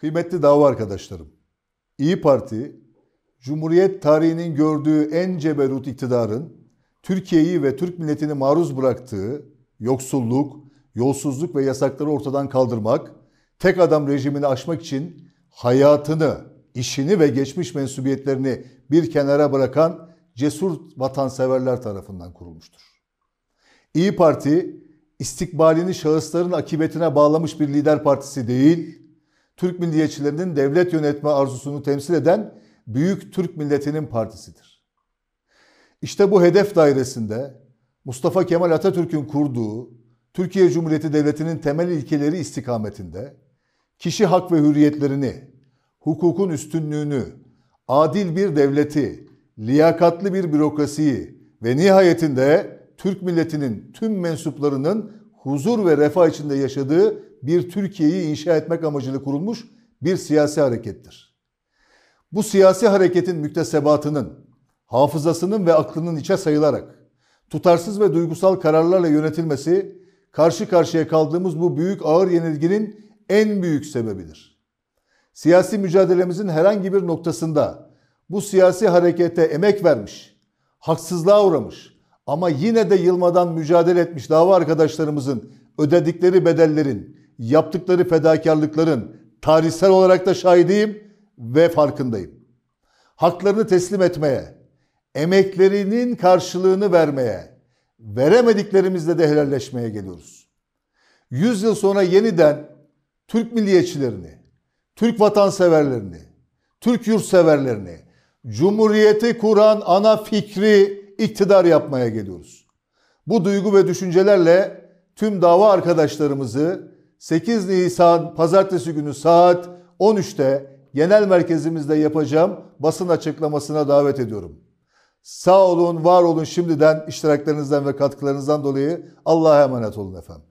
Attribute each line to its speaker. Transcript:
Speaker 1: Kıymetli dava arkadaşlarım, İyi Parti, Cumhuriyet tarihinin gördüğü en ceberut iktidarın Türkiye'yi ve Türk milletini maruz bıraktığı yoksulluk, yolsuzluk ve yasakları ortadan kaldırmak, tek adam rejimini aşmak için hayatını, işini ve geçmiş mensubiyetlerini bir kenara bırakan cesur vatanseverler tarafından kurulmuştur. İyi Parti, istikbalini şahısların akıbetine bağlamış bir lider partisi değil, Türk milliyetçilerinin devlet yönetme arzusunu temsil eden Büyük Türk Milleti'nin partisidir. İşte bu hedef dairesinde Mustafa Kemal Atatürk'ün kurduğu Türkiye Cumhuriyeti Devleti'nin temel ilkeleri istikametinde kişi hak ve hürriyetlerini, hukukun üstünlüğünü, adil bir devleti, liyakatlı bir bürokrasiyi ve nihayetinde Türk milletinin tüm mensuplarının huzur ve refah içinde yaşadığı bir Türkiye'yi inşa etmek amacıyla kurulmuş bir siyasi harekettir. Bu siyasi hareketin müktesebatının, hafızasının ve aklının içe sayılarak tutarsız ve duygusal kararlarla yönetilmesi karşı karşıya kaldığımız bu büyük ağır yenilginin en büyük sebebidir. Siyasi mücadelemizin herhangi bir noktasında bu siyasi harekete emek vermiş, haksızlığa uğramış ama yine de yılmadan mücadele etmiş dava arkadaşlarımızın ödedikleri bedellerin yaptıkları fedakarlıkların tarihsel olarak da şahidiyim ve farkındayım. Haklarını teslim etmeye, emeklerinin karşılığını vermeye, veremediklerimizle de helalleşmeye geliyoruz. Yüzyıl sonra yeniden Türk milliyetçilerini, Türk vatanseverlerini, Türk yurtseverlerini, Cumhuriyeti kuran ana fikri iktidar yapmaya geliyoruz. Bu duygu ve düşüncelerle tüm dava arkadaşlarımızı 8 Nisan pazartesi günü saat 13'te genel merkezimizde yapacağım basın açıklamasına davet ediyorum. Sağ olun, var olun şimdiden iştiraklarınızdan ve katkılarınızdan dolayı Allah'a emanet olun efendim.